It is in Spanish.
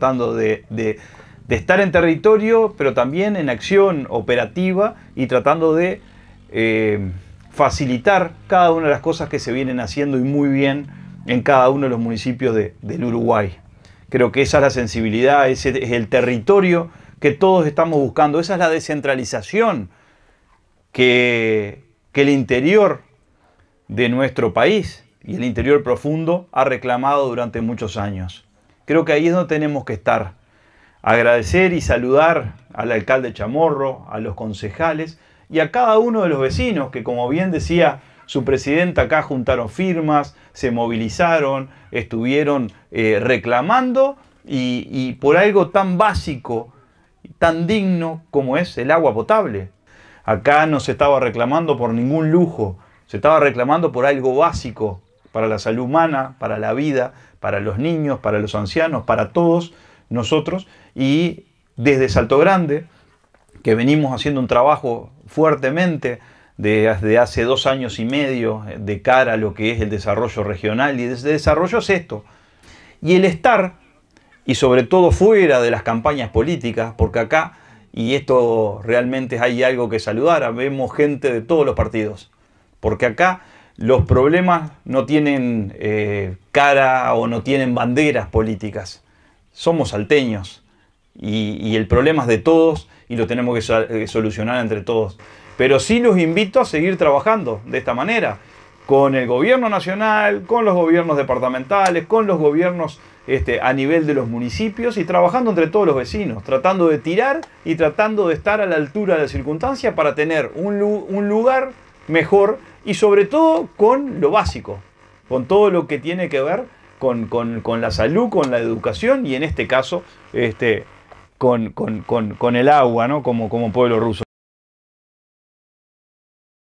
tratando de, estar en territorio, pero también en acción operativa y tratando de eh, facilitar cada una de las cosas que se vienen haciendo y muy bien en cada uno de los municipios del Uruguay. Creo que esa es la sensibilidad, ese es el territorio que todos estamos buscando, esa es la descentralización que, que el interior de nuestro país y el interior profundo ha reclamado durante muchos años. Creo que ahí es donde tenemos que estar. Agradecer y saludar al alcalde Chamorro, a los concejales y a cada uno de los vecinos que, como bien decía su presidenta, acá juntaron firmas, se movilizaron, estuvieron eh, reclamando y, y por algo tan básico, tan digno como es el agua potable. Acá no se estaba reclamando por ningún lujo, se estaba reclamando por algo básico para la salud humana, para la vida, para los niños, para los ancianos, para todos nosotros. Y desde Salto Grande, que venimos haciendo un trabajo fuertemente desde hace dos años y medio eh, de cara a lo que es el desarrollo regional, y desde desarrollo es esto. Y el estar, y sobre todo fuera de las campañas políticas, porque acá, y esto realmente hay algo que saludar, vemos gente de todos los partidos, porque acá los problemas no tienen eh, cara o no tienen banderas políticas. Somos salteños y, el problema es de todos y lo tenemos que eh, solucionar entre todos. Pero sí los invito a seguir trabajando de esta manera, con el gobierno nacional, con los gobiernos departamentales, con los gobiernos este, a nivel de los municipios y trabajando entre todos los vecinos, tratando de tirar y tratando de estar a la altura de la circunstancia para tener un lugar mejor y sobre todo con lo básico, con todo lo que tiene que ver con, la salud, con la educación y en este caso este, con, con el agua, ¿no? como, como pueblo ruso.